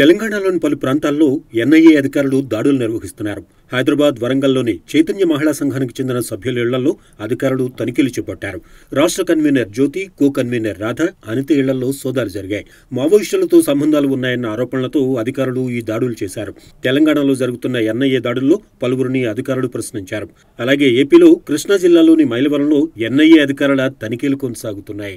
తెలంగాణలోని పలు ప్రాంతాల్లో ఎన్ఐఏ అధికారులు దాడులు నిర్వహిస్తున్నారు హైదరాబాద్ వరంగల్లోని చైతన్య మహిళా సంఘానికి చెందిన సభ్యుల ఇళ్లలో అధికారులు తనిఖీలు చేపట్టారు రాష్ట్ర convener Jyothi co convener Radha Anitha ఇళ్లలో సోదాలు జరిగాయి మావోయిస్టులతో సంబంధాలు ఉన్నాయన్న ఆరోపణలతో అధికారులు ఈ దాడులు చేశారు తెలంగాణలో జరుగుతున్న ఎన్ఐఏ దాడుల్లో పలువురిని అధికారులు ప్రశ్నించారు అలాగే ఏపీలో కృష్ణా జిల్లాలోని మైలవరంలో ఎన్ఐఏ అధికారుల తనిఖీలు కొనసాగుతున్నాయి